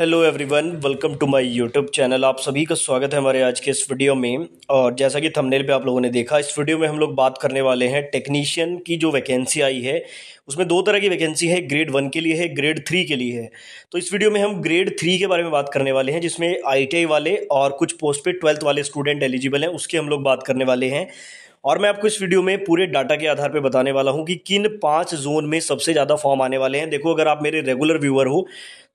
hello everyone welcome to my YouTube channel आप सभी का स्वागत है हमारे आज के इस वीडियो में और जैसा कि थंबनेल पे आप लोगों ने देखा इस वीडियो में हम लोग बात करने वाले हैं टेक्नीशियन की जो वैकेंसी आई है उसमें दो तरह की वैकेंसी है ग्रेड वन के लिए है ग्रेड थ्री के लिए है तो इस वीडियो में हम ग्रेड थ्री के बारे में बात करने वाले हैं जिसमें आई वाले और कुछ पोस्ट पे ट्वेल्थ वाले स्टूडेंट एलिजिबल हैं उसकी हम लोग बात करने वाले हैं और मैं आपको इस वीडियो में पूरे डाटा के आधार पर बताने वाला हूँ कि किन पाँच जोन में सबसे ज़्यादा फॉर्म आने वाले हैं देखो अगर आप मेरे रेगुलर व्यूअर हो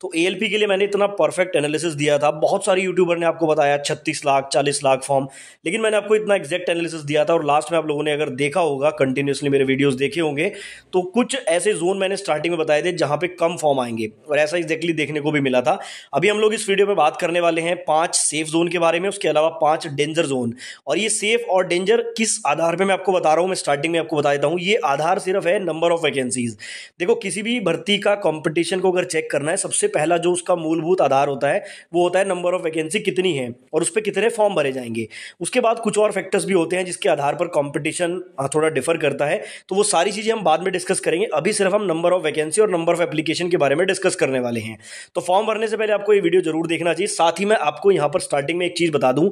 तो ए के लिए मैंने इतना परफेक्ट एनालिसिस दिया था बहुत सारे यूट्यूबर ने आपको बताया छत्तीस लाख चालीस लाख फॉर्म लेकिन मैंने आपको इतना एग्जैक्ट एनालिसिस दिया था और लास्ट में आप लोगों ने अगर देखा होगा कंटिन्यूसली मेरे वीडियोज़ देखे होंगे तो कुछ ऐसे जोन मैंने स्टार्टिंग में बताए थे जहाँ पर कम फॉर्म आएंगे और ऐसा एग्जैक्टली देखने को भी मिला था अभी हम लोग इस वीडियो में बात करने वाले हैं पाँच सेफ जोन के बारे में उसके अलावा पाँच डेंजर जोन और ये सेफ और डेंजर किस आधार पर मैं आपको बता रहा हूँ मैं स्टार्टिंग में आपको बता देता हूँ ये आधार सिर्फ है नंबर ऑफ वैकेंसीज देखो किसी भी भर्ती का कॉम्पिटिशन को अगर चेक करना है सबसे सबसे पहला जो उसका मूलभूत आधार होता है वो होता है नंबर ऑफ वैकेंसी कितनी है और उस पर कितने फॉर्म भरे जाएंगे उसके बाद कुछ और फैक्टर्स भी होते हैं जिसके आधार पर कॉम्पिटिशन हाँ, थोड़ा डिफर करता है तो वो सारी चीज़ें हम बाद में डिस्कस करेंगे अभी सिर्फ हम नंबर ऑफ वैकेंसी और नंबर ऑफ एप्लीकेशन के बारे में डिस्कस करने वाले हैं तो फॉर्म भरने से पहले आपको ये वीडियो जरूर देखना चाहिए साथ ही मैं आपको यहाँ पर स्टार्टिंग में एक चीज़ बता दूँ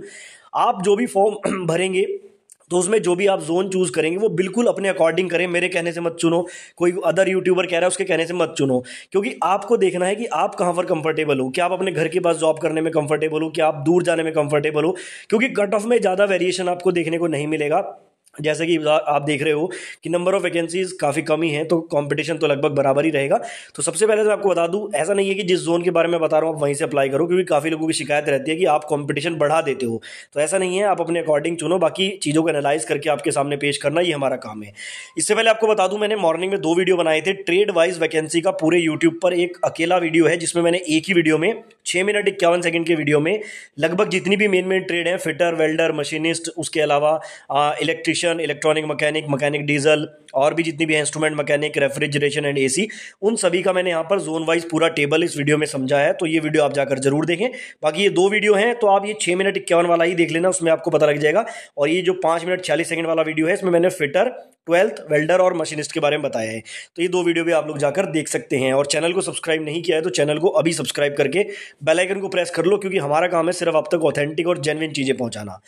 आप जो भी फॉर्म भरेंगे तो उसमें जो भी आप जोन चूज करेंगे वो बिल्कुल अपने अकॉर्डिंग करें मेरे कहने से मत चुनो कोई अदर यूट्यूबर कह रहा है उसके कहने से मत चुनो क्योंकि आपको देखना है कि आप कहाँ पर कंफर्टेबल हो क्या आप अपने घर के पास जॉब करने में कंफर्टेबल हो क्या आप दूर जाने में कंफर्टेबल हो क्योंकि कट ऑफ में ज़्यादा वेरिएशन आपको देखने को नहीं मिलेगा जैसे कि आप देख रहे हो कि नंबर ऑफ वैकेंसीज काफ़ी कम ही तो कंपटीशन तो लगभग बराबर ही रहेगा तो सबसे पहले तो आपको बता दूं ऐसा नहीं है कि जिस जोन के बारे में बता रहा हूँ आप वहीं से अप्लाई करो क्योंकि काफ़ी लोगों की शिकायत रहती है कि आप कंपटीशन बढ़ा देते हो तो ऐसा नहीं है आप अपने अकॉर्डिंग चुनो बाकी चीज़ों को एनालाइज करके आपके सामने पेश करना ये हमारा काम है इससे पहले आपको बता दूँ मैंने मॉर्निंग में दो वीडियो बनाए थे ट्रेड वाइज वैकेंसी का पूरे यूट्यूब पर एक अकेला वीडियो है जिसमें मैंने एक ही वीडियो में छः मिनट इक्यावन सेकंड के वीडियो में लगभग जितनी भी मेन मेन ट्रेड हैं फिटर वेल्डर मशीनिस्ट उसके अलावा electrician electrician electronic mechanic mechanic diesel और भी जितनी भी instrument mechanic refrigeration and AC उन सभी का मैंने यहाँ पर जोन वाइज पूरा टेबल इस वीडियो में समझा है तो ये वीडियो आप जाकर जरूर देखें बाकी ये दो वीडियो हैं तो आप ये छः मिनट इक्यावन वाला ही देख लेना उसमें आपको पता लग जाएगा और ये जो पाँच मिनट छियालीस सेकंड वाला वीडियो है इसमें मैंने फिटर ट्वेल्थ वेल्डर और मशीनिस्ट के बारे में बताया है तो ये दो वीडियो भी आप लोग जाकर देख सकते हैं और चैनल को सब्सक्राइब नहीं किया है तो चैनल को अभी सब्सक्राइब करके बेल आइकन को प्रेस कर लो क्योंकि हमारा काम है सिर्फ आप तक ऑथेंटिक और जेनविन चीज़ें पहुंचाना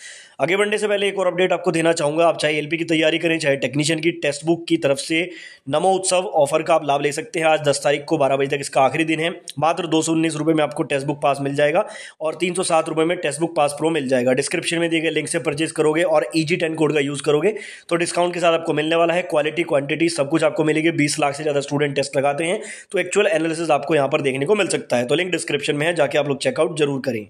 आगे बढ़ने से पहले एक और अपडेट आपको देना चाहूँगा आप चाहे एल की तैयारी करें चाहे टेक्नीशियन की टेस्ट बुक की तरफ से नमो उत्सव ऑफर का आप लाभ ले सकते हैं आज दस तारीख को बारह बजे तक इसका आखिरी दिन है मात्र दो में आपको टेस्ट बुक पास मिल जाएगा और तीन रुपए में टेस्ट बुक पास प्रो मिल जाएगा डिस्क्रिप्शन में दिए गए लिंक से परचेज करोगे और ई e कोड का यूज़ करोगे तो डिस्काउंट के साथ आपको मिल मिलने वाला है क्वालिटी क्वांटिटी सब कुछ आपको मिलेगी बीस लाख से ज़्यादा स्टूडेंट टेस्ट लगाते हैं तो एक्चुअल एनालिसिस आपको यहाँ पर देखने को मिल सकता है तो लिंक डिस्क्रिप्शन में है जाके आप लोग चेकआउट जरूर करें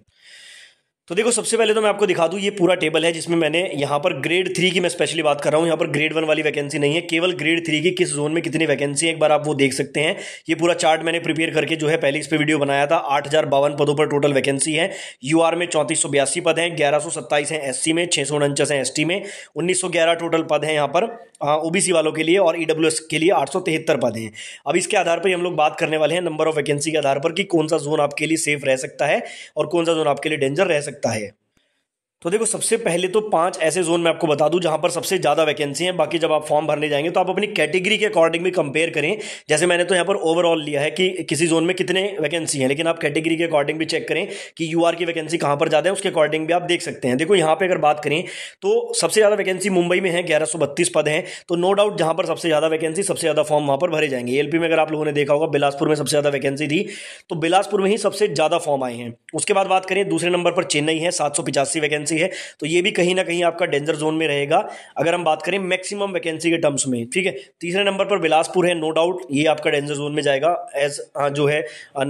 तो देखो सबसे पहले तो मैं आपको दिखा दूँ ये पूरा टेबल है जिसमें मैंने यहाँ पर ग्रेड थ्री की मैं स्पेशली बात कर रहा हूँ यहाँ पर ग्रेड वन वाली वैकेंसी नहीं है केवल ग्रेड थ्री की किस जोन में कितनी वैकेंसी है एक बार आप वो देख सकते हैं ये पूरा चार्ट मैंने प्रिपेयर करके जो है पहले इस पर वीडियो बनाया था आठ पदों पर टोटल वैकेंसी है यू में चौंतीस पद हैं ग्यारह हैं एस में छः हैं एस में उन्नीस टोटल पद हैं यहाँ पर ओबीसी वालों के लिए और ई e के लिए आठ पद हैं अब इसके आधार पर हम लोग बात करने वाले हैं नंबर ऑफ वैकेंसी के आधार पर कि कौन सा जोन आपके लिए सेफ रह सकता है और कौन सा जोन आपके लिए डेंजर रह सकता है सकता है तो देखो सबसे पहले तो पांच ऐसे जोन मैं आपको बता दूं जहां पर सबसे ज्यादा वैकेंसी है बाकी जब आप फॉर्म भरने जाएंगे तो आप अपनी कैटेगरी के अकॉर्डिंग भी कंपेयर करें जैसे मैंने तो यहां पर ओवरऑल लिया है कि किसी जोन में कितने वैकेंसी हैं लेकिन आप कैटेगरी के अकॉर्डिंग भी चेक करें कि यू की वैकेंसी कहां पर ज्यादा है उसके अकॉर्डिंग भी आप देख सकते हैं देखो यहां पर अगर बात करें तो सबसे ज्यादा वैकेंसी मुंबई में है ग्यारह पद हैं तो नो डाउट जहां पर सबसे ज्यादा वैकेंसी सबसे ज्यादा फॉर्म वहां पर भरे जाएंगे एलपी में अगर आप लोगों ने देखा होगा बिलासपुर में सबसे ज्यादा वैकेंसी थी तो बिलासपुर में ही सबसे ज्यादा फॉर्म आए हैं उसके बाद बात करें दूसरे नंबर पर चेन्नई है सात वैकेंसी वैकेंसी है तो ये भी कहीं ना कहीं आपका डेंजर जोन में रहेगा अगर हम बात करें मैक्सिमम वैकेंसी के टर्म्स में ठीक है तीसरे नंबर पर बिलासपुर है नो डाउट ये आपका डेंजर जोन में जाएगा एज हाँ, जो है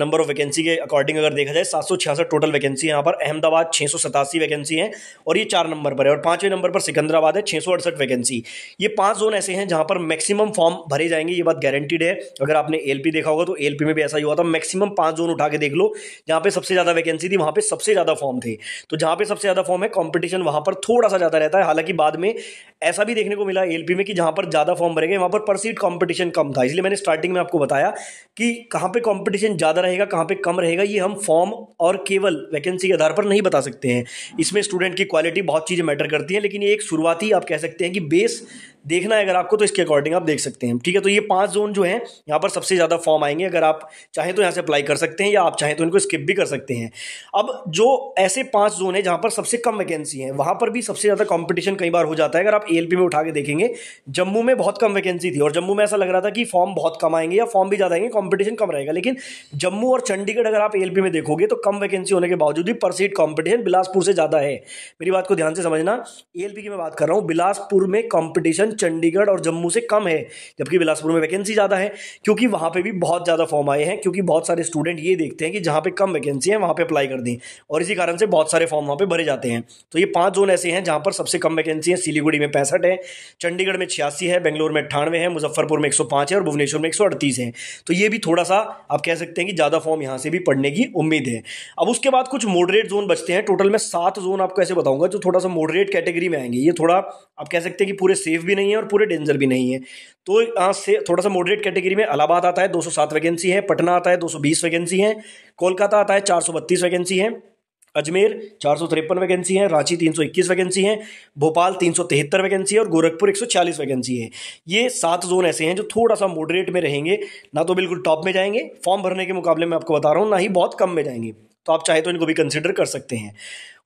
नंबर ऑफ वैकेंसी के अकॉर्डिंग अगर देखा जाए सात टोटल वैकेंसी यहाँ पर अहमदाबाद छः वैकेंसी है और ये चार नंबर पर है और पाँचवें नंबर पर सिकंदराबाद है छः वैकेंसी ये पाँच जोन ऐसे हैं जहाँ पर मैक्सिमम फॉर्म भरे जाएंगे ये बात गारंटीड है अगर आपने एल देखा होगा तो एल में भी ऐसा ही हुआ था मैक्सिमम पाँच जोन उठा के देख लो जहाँ पे सबसे ज़्यादा वैकेंसी थी वहाँ पे सबसे ज़्यादा फॉर्म थे तो जहाँ पे सबसे ज़्यादा फॉर्म में कंपटीशन वहाँ पर थोड़ा सा ज़्यादा रहता है हालांकि बाद में ऐसा भी देखने को मिला एल में कि जहाँ पर ज़्यादा फॉर्म भरेंगे वहाँ पर पर सीट कॉम्पिटिशन कम था इसलिए मैंने स्टार्टिंग में आपको बताया कि कहाँ पर कॉम्पिटिशन ज़्यादा रहेगा कहाँ पर कम रहेगा ये हम फॉर्म और केवल वैकेंसी के आधार पर नहीं बता सकते हैं इसमें स्टूडेंट की क्वालिटी बहुत चीज़ें मैटर करती हैं लेकिन ये एक शुरुआती आप कह सकते हैं कि बेस देखना है अगर आपको तो इसके अकॉर्डिंग आप देख सकते हैं ठीक है तो ये पांच जोन जो हैं यहाँ पर सबसे ज़्यादा फॉर्म आएंगे अगर आप चाहें तो यहाँ से अप्लाई कर सकते हैं या आप चाहें तो इनको स्किप भी कर सकते हैं अब जो ऐसे पांच जोन है जहाँ पर सबसे कम कम वैकेंसी है वहाँ पर भी सबसे ज़्यादा कॉम्पिटिशन कई बार हो जाता है अगर आप ए में उठा के देखेंगे जम्मू में बहुत कम वैकेंसी थी और जम्मू में ऐसा लग रहा था कि फॉर्म बहुत कम आएंगे या फॉर्म भी ज़्यादा आएंगे कॉम्पिटिशन कम रहेगा लेकिन जम्मू और चंडीगढ़ अगर आप ए में देखोगे तो कम वैकेंसी होने के बावजूद भी पर सीट कॉम्पिटिशन बिलासपुर से ज़्यादा है मेरी बात को ध्यान से समझना ए की मैं बात कर रहा हूँ बिलासपुर में कॉम्पिटिशन चंडीगढ़ और जम्मू से कम है जबकि बिलासपुर में वैकेंसी ज़्यादा है क्योंकि वहाँ पर भी बहुत ज़्यादा फॉर्म आए हैं क्योंकि बहुत सारे स्टूडेंट ये देखते हैं कि जहाँ पर कम वैकेंसी है वहाँ पर अप्लाई कर दें और इसी कारण से बहुत सारे फॉर्म वहाँ पर भरे जाते हैं तो ये पांच जोन ऐसे हैं जहां पर सबसे कम वैकेंसी है सिलीगुड़ी में पैंसठ है चंडीगढ़ में छियासी है बेंगलोर में अट्ठानवे है मुजफ्फरपुर में एक है और भुवनेश्वर में एक है तो ये भी थोड़ा सा आप कह सकते हैं कि ज़्यादा फॉर्म यहाँ से भी पढ़ने की उम्मीद है अब उसके बाद कुछ मॉडरेट जोन बचते हैं टोटल में सात जोन आपको ऐसे बताऊंगा जो थोड़ा सा मॉडरेट कैटेगरी में आएंगे ये थोड़ा आप कह सकते हैं कि पूरे सेफ भी नहीं है और पूरे डेंजर भी नहीं है तो यहाँ से थोड़ा सा मॉडरेट कैटेगरी में इलाहाबाद आता है 207 वैकेंसी है पटना आता है 220 वैकेंसी है कोलकाता आता है 432 वैकेंसी है अजमेर चार सौ तिरपन वैकेंसी हैं रांची तीन सौ इक्कीस वैकेंसी हैं भोपाल तीन सौ तिहत्तर वैकेंसी है और गोरखपुर एक सौ चालीस वैकेंसी है ये सात जोन ऐसे हैं जो थोड़ा सा मॉडरेट में रहेंगे ना तो बिल्कुल टॉप में जाएंगे फॉर्म भरने के मुकाबले में आपको बता रहा हूँ ना ही बहुत कम में जाएंगे तो आप चाहे तो इनको भी कंसिडर कर सकते हैं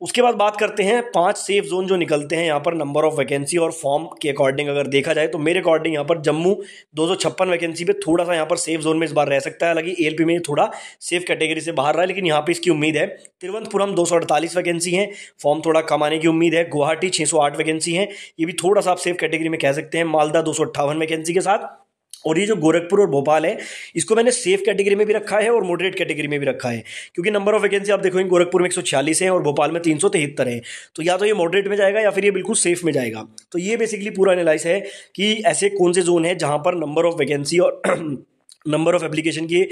उसके बाद बात करते हैं पांच सेफ जोन जो निकलते हैं यहाँ पर नंबर ऑफ वैकेंसी और फॉर्म के अकॉर्डिंग अगर देखा जाए तो मेरे अकॉर्डिंग यहाँ पर जम्मू दो वैकेंसी पे थोड़ा सा यहाँ पर सेफ जोन में इस बार रह सकता है हालांकि एल में थोड़ा सेफ कैटेगरी से बाहर रहा है लेकिन यहाँ पर इसकी उम्मीद है तिरुवंतपुरम दो वैकेंसी है फॉर्म थोड़ा कम आने की उम्मीद है गुवाहाटी छः वैकेंसी है ये भी थोड़ा सा आप सेफ कैटेगरी में कह सकते हैं मालदा दो वैकेंसी के साथ और ये जो गोरखपुर और भोपाल है इसको मैंने सेफ कैटेगरी में भी रखा है और मॉडरेट कैटेगरी में भी रखा है क्योंकि नंबर ऑफ वैकेंसी आप देखोगे गोरखपुर में एक सौ छियालीस है और भोपाल में तीन सौ तिहत्तर है तो या तो ये मॉडरेट में जाएगा या फिर ये बिल्कुल सेफ में जाएगा तो ये बेसिकली पूरा एनालाइज है कि ऐसे कौन से जोन है जहाँ पर नंबर ऑफ वैकेंसी और नंबर ऑफ एप्लीकेशन की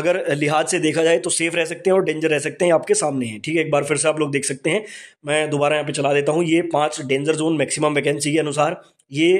अगर लिहाज से देखा जाए तो सेफ रह सकते हैं और डेंजर रह सकते हैं आपके सामने हैं ठीक है एक बार फिर से आप लोग देख सकते हैं मैं दोबारा यहाँ पे चला देता हूँ ये पांच डेंजर जोन मैक्सिमम वैकेंसी के अनुसार ये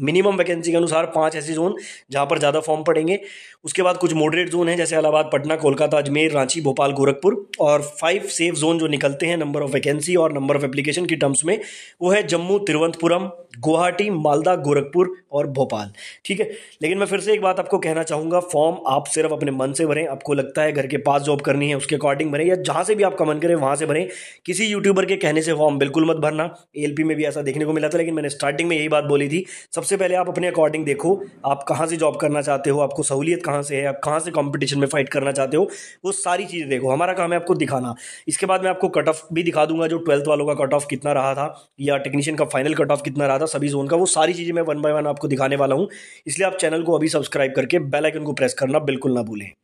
मिनिमम वैकेंसी के अनुसार पांच ऐसे जोन जहां पर ज़्यादा फॉर्म पड़ेंगे उसके बाद कुछ मॉडरेट जोन है जैसे इलाहाबाद पटना कोलकाता अजमेर रांची भोपाल गोरखपुर और फाइव सेफ जोन जो निकलते हैं नंबर ऑफ वैकेंसी और नंबर ऑफ एप्लीकेशन की टर्म्स में वो है जम्मू तिरुवंतपुरम गुवाहाटी मालदा गोरखपुर और भोपाल ठीक है लेकिन मैं फिर से एक बात आपको कहना चाहूँगा फॉर्म आप सिर्फ अपने मन से भरें आपको लगता है घर के पास जॉब करनी है उसके अकॉर्डिंग भरें या जहाँ से भी आपका मन करें वहाँ से भरें किसी यूट्यूबर के कहने से फॉर्म बिल्कुल मत भरना एल में भी ऐसा देखने को मिला था लेकिन मैंने स्टार्टिंग में यही बात बोली थी सबसे पहले आप अपने अकॉर्डिंग देखो आप कहाँ से जॉब करना चाहते हो आपको सहूलियत कहाँ से है आप कहाँ से कॉम्पिटिशन में फाइट करना चाहते हो वो सारी चीज़ें देखो हमारा काम है आपको दिखाना इसके बाद मैं आपको कट ऑफ भी दिखा दूंगा जो ट्वेल्थ वालों का कट ऑफ कितना रहा था या टेक्नीशियन का फाइनल कट ऑफ कितना रहा था सभी जोन का वो सारी चीज़ें मैं वन बाय वन आपको दिखाने वाला हूँ इसलिए आप चैनल को अभी सब्सक्राइब करके बेलाइकन को प्रेस करना बिल्कुल ना भूलें